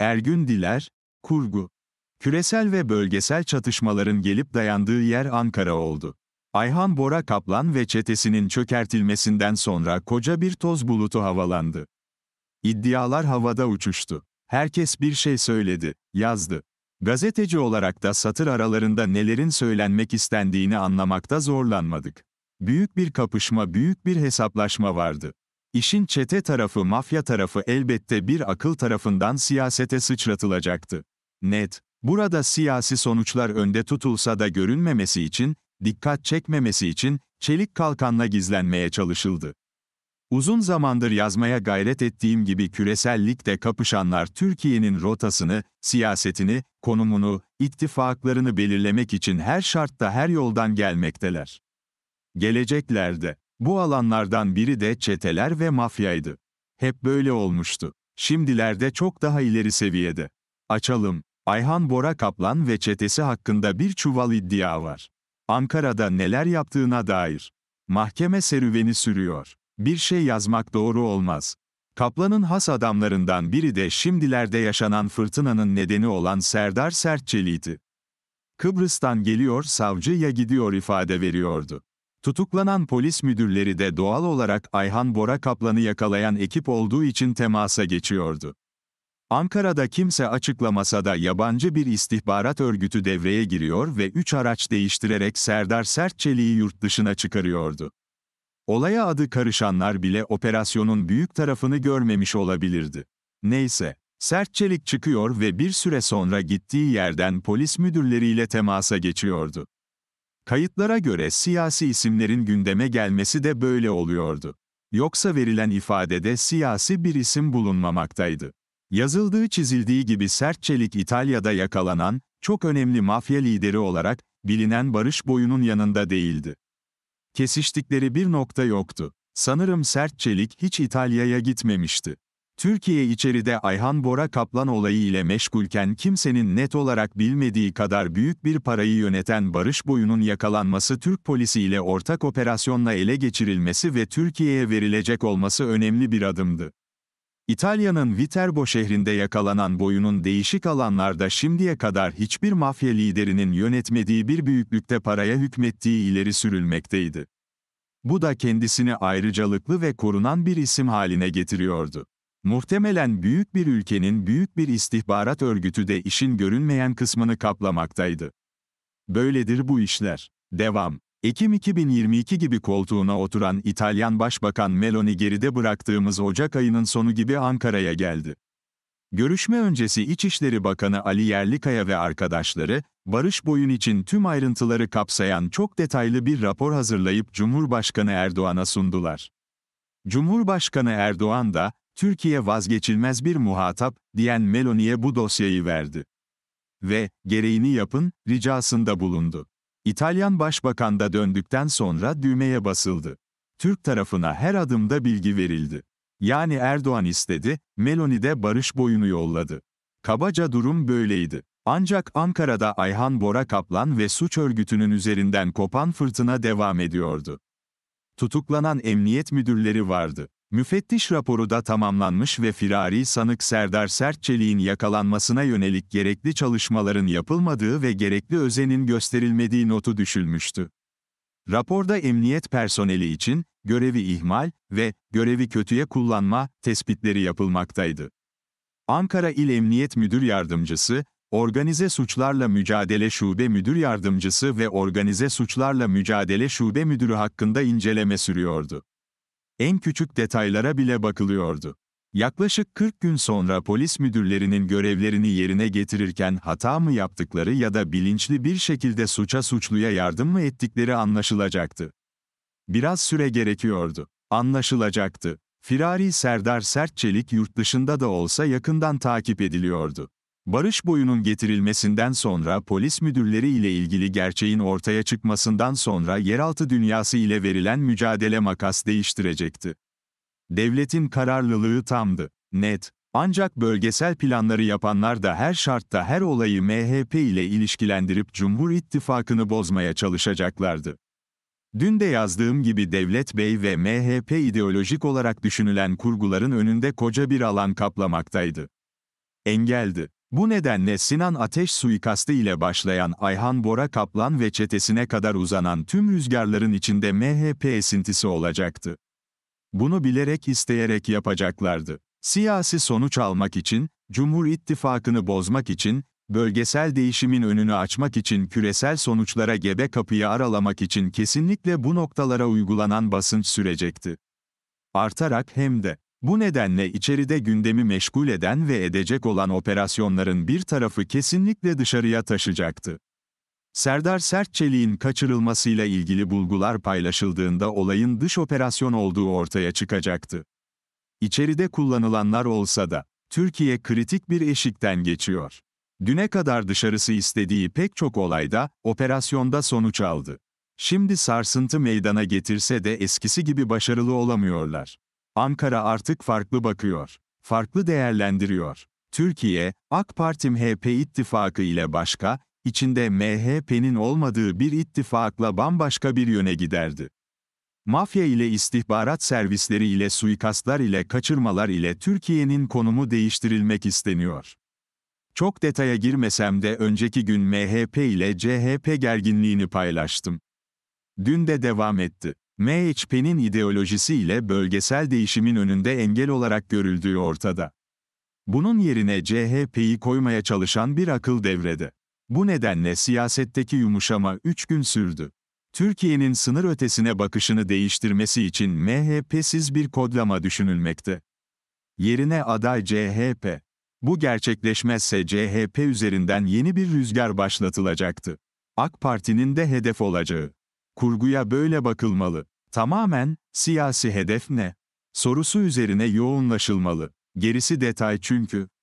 Ergün Diler, Kurgu. Küresel ve bölgesel çatışmaların gelip dayandığı yer Ankara oldu. Ayhan Bora Kaplan ve çetesinin çökertilmesinden sonra koca bir toz bulutu havalandı. İddialar havada uçuştu. Herkes bir şey söyledi, yazdı. Gazeteci olarak da satır aralarında nelerin söylenmek istendiğini anlamakta zorlanmadık. Büyük bir kapışma, büyük bir hesaplaşma vardı. İşin çete tarafı mafya tarafı elbette bir akıl tarafından siyasete sıçratılacaktı. Net, burada siyasi sonuçlar önde tutulsa da görünmemesi için, dikkat çekmemesi için, çelik kalkanla gizlenmeye çalışıldı. Uzun zamandır yazmaya gayret ettiğim gibi küresellikte kapışanlar Türkiye'nin rotasını, siyasetini, konumunu, ittifaklarını belirlemek için her şartta her yoldan gelmekteler. Geleceklerde bu alanlardan biri de çeteler ve mafyaydı. Hep böyle olmuştu. Şimdilerde çok daha ileri seviyede. Açalım. Ayhan Bora Kaplan ve çetesi hakkında bir çuval iddia var. Ankara'da neler yaptığına dair. Mahkeme serüveni sürüyor. Bir şey yazmak doğru olmaz. Kaplan'ın has adamlarından biri de şimdilerde yaşanan fırtınanın nedeni olan Serdar Sertçeli'ydi. Kıbrıs'tan geliyor savcı ya gidiyor ifade veriyordu. Tutuklanan polis müdürleri de doğal olarak Ayhan Bora Kaplan'ı yakalayan ekip olduğu için temasa geçiyordu. Ankara'da kimse açıklamasa da yabancı bir istihbarat örgütü devreye giriyor ve 3 araç değiştirerek Serdar Sertçeli'yi yurt dışına çıkarıyordu. Olaya adı karışanlar bile operasyonun büyük tarafını görmemiş olabilirdi. Neyse, Sertçelik çıkıyor ve bir süre sonra gittiği yerden polis müdürleriyle temasa geçiyordu. Kayıtlara göre siyasi isimlerin gündeme gelmesi de böyle oluyordu. Yoksa verilen ifadede siyasi bir isim bulunmamaktaydı. Yazıldığı çizildiği gibi sert çelik İtalya'da yakalanan, çok önemli mafya lideri olarak, bilinen Barış Boyu'nun yanında değildi. Kesiştikleri bir nokta yoktu. Sanırım sert çelik hiç İtalya'ya gitmemişti. Türkiye içeride Ayhan Bora Kaplan olayı ile meşgulken kimsenin net olarak bilmediği kadar büyük bir parayı yöneten Barış Boyu'nun yakalanması Türk polisiyle ortak operasyonla ele geçirilmesi ve Türkiye'ye verilecek olması önemli bir adımdı. İtalya'nın Viterbo şehrinde yakalanan boyunun değişik alanlarda şimdiye kadar hiçbir mafya liderinin yönetmediği bir büyüklükte paraya hükmettiği ileri sürülmekteydi. Bu da kendisini ayrıcalıklı ve korunan bir isim haline getiriyordu. Muhtemelen büyük bir ülkenin büyük bir istihbarat örgütü de işin görünmeyen kısmını kaplamaktaydı. Böyledir bu işler. Devam. Ekim 2022 gibi koltuğuna oturan İtalyan Başbakan Meloni geride bıraktığımız Ocak ayının sonu gibi Ankara'ya geldi. Görüşme öncesi İçişleri Bakanı Ali Yerlikaya ve arkadaşları, barış boyun için tüm ayrıntıları kapsayan çok detaylı bir rapor hazırlayıp Cumhurbaşkanı Erdoğan'a sundular. Cumhurbaşkanı Erdoğan da, Türkiye vazgeçilmez bir muhatap, diyen Meloni'ye bu dosyayı verdi. Ve, gereğini yapın, ricasında bulundu. İtalyan Başbakan da döndükten sonra düğmeye basıldı. Türk tarafına her adımda bilgi verildi. Yani Erdoğan istedi, Meloni de barış boyunu yolladı. Kabaca durum böyleydi. Ancak Ankara'da Ayhan Bora Kaplan ve suç örgütünün üzerinden kopan fırtına devam ediyordu. Tutuklanan emniyet müdürleri vardı. Müfettiş raporu da tamamlanmış ve firari sanık Serdar Sertçelik'in yakalanmasına yönelik gerekli çalışmaların yapılmadığı ve gerekli özenin gösterilmediği notu düşülmüştü. Raporda emniyet personeli için görevi ihmal ve görevi kötüye kullanma tespitleri yapılmaktaydı. Ankara İl Emniyet Müdür Yardımcısı, Organize Suçlarla Mücadele Şube Müdür Yardımcısı ve Organize Suçlarla Mücadele Şube Müdürü hakkında inceleme sürüyordu en küçük detaylara bile bakılıyordu. Yaklaşık 40 gün sonra polis müdürlerinin görevlerini yerine getirirken hata mı yaptıkları ya da bilinçli bir şekilde suça suçluya yardım mı ettikleri anlaşılacaktı. Biraz süre gerekiyordu. Anlaşılacaktı. Firari Serdar Sertçelik yurt dışında da olsa yakından takip ediliyordu. Barış boyunun getirilmesinden sonra polis müdürleri ile ilgili gerçeğin ortaya çıkmasından sonra yeraltı dünyası ile verilen mücadele makas değiştirecekti. Devletin kararlılığı tamdı, net. Ancak bölgesel planları yapanlar da her şartta her olayı MHP ile ilişkilendirip Cumhur İttifakı'nı bozmaya çalışacaklardı. Dün de yazdığım gibi Devlet Bey ve MHP ideolojik olarak düşünülen kurguların önünde koca bir alan kaplamaktaydı. Engeldi. Bu nedenle Sinan Ateş suikastı ile başlayan Ayhan Bora Kaplan ve çetesine kadar uzanan tüm rüzgarların içinde MHP esintisi olacaktı. Bunu bilerek isteyerek yapacaklardı. Siyasi sonuç almak için, Cumhur İttifakı'nı bozmak için, bölgesel değişimin önünü açmak için küresel sonuçlara gebe kapıyı aralamak için kesinlikle bu noktalara uygulanan basınç sürecekti. Artarak hem de bu nedenle içeride gündemi meşgul eden ve edecek olan operasyonların bir tarafı kesinlikle dışarıya taşacaktı. Serdar Sertçelik'in kaçırılmasıyla ilgili bulgular paylaşıldığında olayın dış operasyon olduğu ortaya çıkacaktı. İçeride kullanılanlar olsa da, Türkiye kritik bir eşikten geçiyor. Düne kadar dışarısı istediği pek çok olayda, operasyonda sonuç aldı. Şimdi sarsıntı meydana getirse de eskisi gibi başarılı olamıyorlar. Ankara artık farklı bakıyor, farklı değerlendiriyor. Türkiye, AK Parti MHP ittifakı ile başka, içinde MHP'nin olmadığı bir ittifakla bambaşka bir yöne giderdi. Mafya ile istihbarat servisleri ile suikastlar ile kaçırmalar ile Türkiye'nin konumu değiştirilmek isteniyor. Çok detaya girmesem de önceki gün MHP ile CHP gerginliğini paylaştım. Dün de devam etti. MHP'nin ideolojisiyle bölgesel değişimin önünde engel olarak görüldüğü ortada. Bunun yerine CHP'yi koymaya çalışan bir akıl devrede. Bu nedenle siyasetteki yumuşama 3 gün sürdü. Türkiye'nin sınır ötesine bakışını değiştirmesi için MHP'siz bir kodlama düşünülmekte. Yerine aday CHP. Bu gerçekleşmezse CHP üzerinden yeni bir rüzgar başlatılacaktı. AK Parti'nin de hedef olacağı kurguya böyle bakılmalı. Tamamen, siyasi hedef ne? Sorusu üzerine yoğunlaşılmalı. Gerisi detay çünkü.